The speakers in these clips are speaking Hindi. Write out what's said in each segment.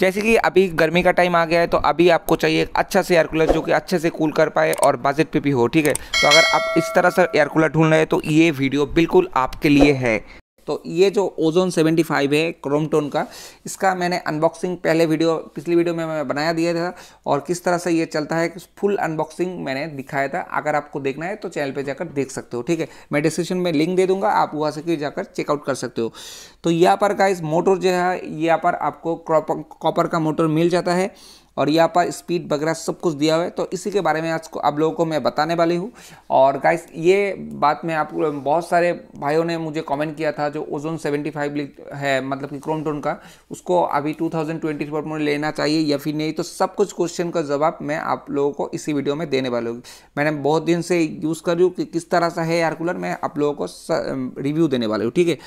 जैसे कि अभी गर्मी का टाइम आ गया है तो अभी आपको चाहिए एक अच्छा से एयर कूलर जो कि अच्छे से कूल कर पाए और बजट पे भी हो ठीक है तो अगर आप इस तरह से एयर कूलर ढूंढ रहे हैं तो ये वीडियो बिल्कुल आपके लिए है तो ये जो ओजोन 75 है क्रोमटोन का इसका मैंने अनबॉक्सिंग पहले वीडियो पिछली वीडियो में मैं बनाया दिया था और किस तरह से ये चलता है फुल अनबॉक्सिंग मैंने दिखाया था अगर आपको देखना है तो चैनल पर जाकर देख सकते हो ठीक है मैं डिस्क्रिप्शन में लिंक दे दूंगा आप वहाँ से जाकर चेकआउट कर सकते हो तो यहाँ पर का इस मोटर जो है यहाँ पर आपको कॉपर का मोटर मिल जाता है और यहाँ पर स्पीड वगैरह सब कुछ दिया हुआ है तो इसी के बारे में आज को आप लोगों को मैं बताने वाली हूँ और गाइस ये बात मैं आप बहुत सारे भाइयों ने मुझे कमेंट किया था जो ओजोन 75 है मतलब कि क्रोमटोन का उसको अभी 2024 में लेना चाहिए या फिर नहीं तो सब कुछ क्वेश्चन का जवाब मैं आप लोगों को इसी वीडियो में देने वाली हूँ मैंने बहुत दिन से यूज़ कर रही हूँ कि किस तरह सा है एयर कूलर मैं आप लोगों को रिव्यू देने वाली हूँ ठीक है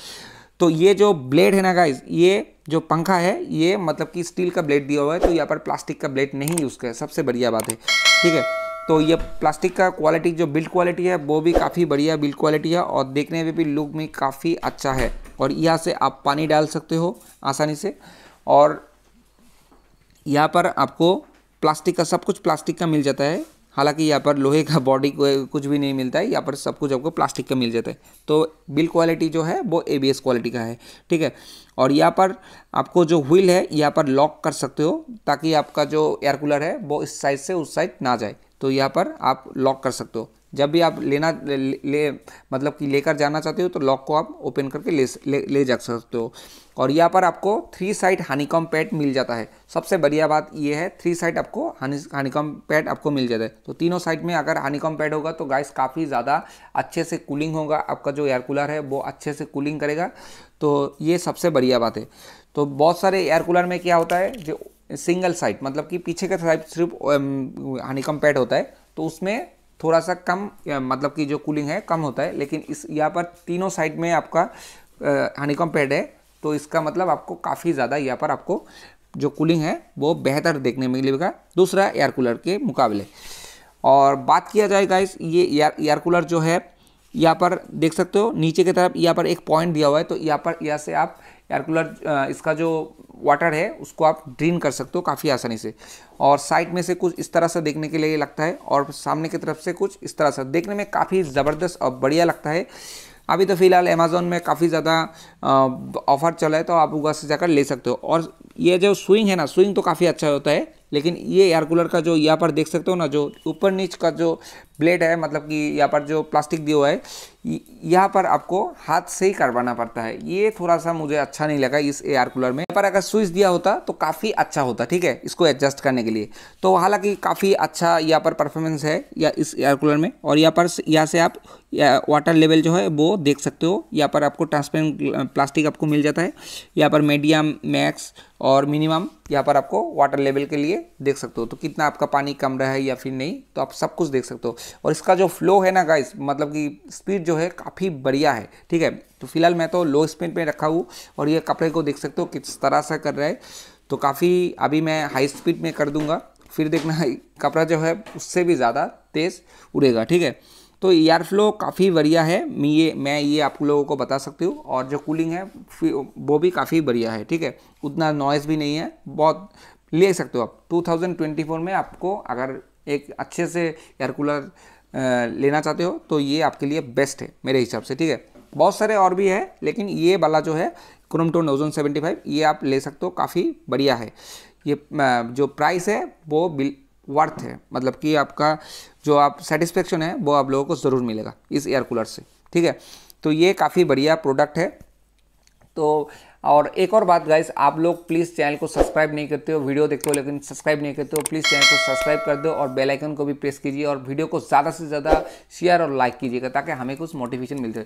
तो ये जो ब्लेड है ना गाइज ये जो पंखा है ये मतलब कि स्टील का ब्लेड दिया हुआ है तो यहाँ पर प्लास्टिक का ब्लेड नहीं यूज़ करें सबसे बढ़िया बात है ठीक है तो ये प्लास्टिक का क्वालिटी जो बिल्ड क्वालिटी है वो भी काफ़ी बढ़िया बिल्ड क्वालिटी है और देखने में भी लुक में काफ़ी अच्छा है और यहाँ से आप पानी डाल सकते हो आसानी से और यहाँ पर आपको प्लास्टिक का सब कुछ प्लास्टिक का मिल जाता है हालांकि यहाँ पर लोहे का बॉडी को कुछ भी नहीं मिलता है यहाँ पर सब कुछ आपको प्लास्टिक का मिल जाता है तो बिल क्वालिटी जो है वो एबीएस क्वालिटी का है ठीक है और यहाँ पर आपको जो व्हील है यहाँ पर लॉक कर सकते हो ताकि आपका जो एयर कूलर है वो इस साइड से उस साइड ना जाए तो यहाँ पर आप लॉक कर सकते हो जब भी आप लेना ले, ले मतलब कि लेकर जाना चाहते हो तो लॉक को आप ओपन करके ले ले, ले जा सकते हो और यहाँ पर आपको थ्री साइड हानिकॉम पैड मिल जाता है सबसे बढ़िया बात ये है थ्री साइड आपको हनी हानिकॉम पैड आपको मिल जाता है तो तीनों साइड में अगर हानिकॉम पैड होगा तो गाइस काफ़ी ज़्यादा अच्छे से कूलिंग होगा आपका जो एयर कूलर है वो अच्छे से कूलिंग करेगा तो ये सबसे बढ़िया बात है तो बहुत सारे एयर कूलर में क्या होता है जो सिंगल साइड मतलब कि पीछे का साइड सिर्फ हानिकॉम पैड होता है तो उसमें थोड़ा सा कम मतलब कि जो कूलिंग है कम होता है लेकिन इस यहाँ पर तीनों साइड में आपका हनीकॉम पैड है तो इसका मतलब आपको काफ़ी ज़्यादा यहाँ पर आपको जो कूलिंग है वो बेहतर देखने में मिलेगा दूसरा एयर कूलर के मुकाबले और बात किया जाए गाइस ये एयर एयर कूलर जो है यहाँ पर देख सकते हो नीचे की तरफ यहाँ पर एक पॉइंट दिया हुआ है तो यहाँ पर यहाँ से आप एयर कूलर इसका जो वाटर है उसको आप ड्रीन कर सकते हो काफ़ी आसानी से और साइड में से कुछ इस तरह से देखने के लिए लगता है और सामने की तरफ से कुछ इस तरह से देखने में काफ़ी ज़बरदस्त और बढ़िया लगता है अभी तो फिलहाल अमेज़ोन में काफ़ी ज़्यादा ऑफर चला है तो आप वहाँ से जाकर ले सकते हो और ये जो स्विंग है ना स्विंग तो काफ़ी अच्छा होता है लेकिन ये एयर कूलर का जो यहाँ पर देख सकते हो ना जो ऊपर नीच का जो ब्लेड है मतलब कि यहाँ पर जो प्लास्टिक दिया हुआ है यहाँ पर आपको हाथ से ही करवाना पड़ता है ये थोड़ा सा मुझे अच्छा नहीं लगा इस एयर कूलर में यहाँ पर अगर स्विच दिया होता तो काफ़ी अच्छा होता ठीक है इसको एडजस्ट करने के लिए तो हालांकि काफ़ी अच्छा यहाँ पर परफॉर्मेंस है या इस एयर कूलर में और यहाँ पर यहाँ से आप वाटर लेवल जो है वो देख सकते हो यहाँ पर आपको ट्रांसपेरेंट प्लास्टिक आपको मिल जाता है यहाँ पर मीडियम मैक्स और मिनिमम यहाँ पर आपको वाटर लेवल के लिए देख सकते हो तो कितना आपका पानी कम रहा है या फिर नहीं तो आप सब कुछ देख सकते हो और इसका जो फ्लो है ना गाइस मतलब कि स्पीड जो है काफ़ी बढ़िया है ठीक है तो फिलहाल मैं तो लो स्पीड में रखा हूँ और ये कपड़े को देख सकते हो किस तरह से कर रहा है तो काफ़ी अभी मैं हाई स्पीड में कर दूँगा फिर देखना कपड़ा जो है उससे भी ज़्यादा तेज़ उड़ेगा ठीक है तो एयर फ्लो काफ़ी बढ़िया है मैं ये मैं ये आप लोगों को बता सकती हूँ और जो कूलिंग है वो भी काफ़ी बढ़िया है ठीक है उतना नॉइज़ भी नहीं है बहुत ले सकते हो आप 2024 में आपको अगर एक अच्छे से एयर कूलर लेना चाहते हो तो ये आपके लिए बेस्ट है मेरे हिसाब से ठीक है बहुत सारे और भी है लेकिन ये वाला जो है क्रोमटोन ओजोन सेवेंटी फाइव ये आप ले सकते हो काफ़ी बढ़िया है ये जो प्राइस है वो बिल वर्थ है मतलब कि आपका जो आप सेटिस्फेक्शन है वो आप लोगों को ज़रूर मिलेगा इस एयर कूलर से ठीक है तो ये काफ़ी बढ़िया प्रोडक्ट है तो और एक और बात गाइस आप लोग प्लीज़ चैनल को सब्सक्राइब नहीं करते हो वीडियो देखते हो लेकिन सब्सक्राइब नहीं करते हो प्लीज़ चैनल को सब्सक्राइब कर दो और बेल आइकन को भी प्रेस कीजिए और वीडियो को ज़्यादा से ज़्यादा शेयर और लाइक कीजिएगा ताकि हमें कुछ मोटिवेशन मिलते